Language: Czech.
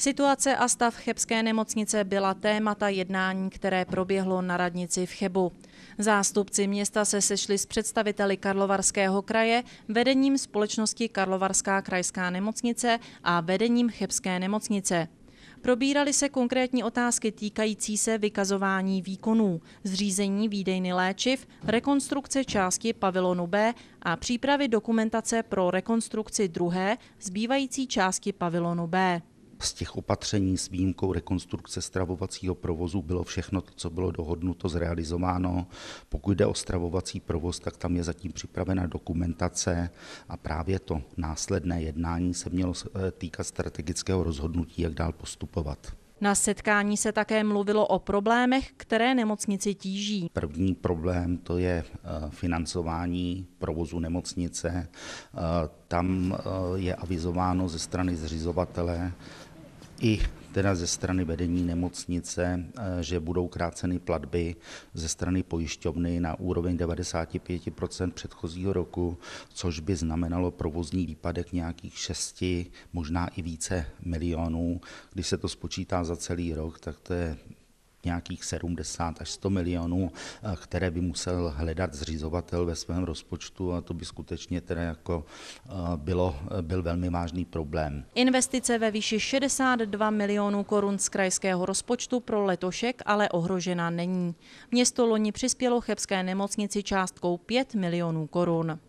Situace a stav Chebské nemocnice byla témata jednání, které proběhlo na radnici v Chebu. Zástupci města se sešli s představiteli Karlovarského kraje, vedením společnosti Karlovarská krajská nemocnice a vedením Chebské nemocnice. Probíraly se konkrétní otázky týkající se vykazování výkonů, zřízení výdejny léčiv, rekonstrukce části pavilonu B a přípravy dokumentace pro rekonstrukci druhé zbývající části pavilonu B. Z těch opatření s výjimkou rekonstrukce stravovacího provozu bylo všechno, to, co bylo dohodnuto, zrealizováno. Pokud jde o stravovací provoz, tak tam je zatím připravena dokumentace a právě to následné jednání se mělo eh, týkat strategického rozhodnutí, jak dál postupovat. Na setkání se také mluvilo o problémech, které nemocnici tíží. První problém to je eh, financování provozu nemocnice. Eh, tam je avizováno ze strany zřizovatele, i teda ze strany vedení nemocnice, eh, že budou kráceny platby ze strany pojišťovny na úroveň 95 předchozího roku, což by znamenalo provozní výpadek nějakých 6, možná i více milionů. Když se to spočítá za celý rok, tak to je nějakých 70 až 100 milionů, eh, které by musel hledat zřizovatel ve svém rozpočtu a to by skutečně teda jako eh, bylo, eh, byl velmi vážný problém. Investice ve výši 62 milionů korun z krajského rozpočtu pro letošek ale ohrožena není. Město loni přispělo Chebské nemocnici částkou 5 milionů korun.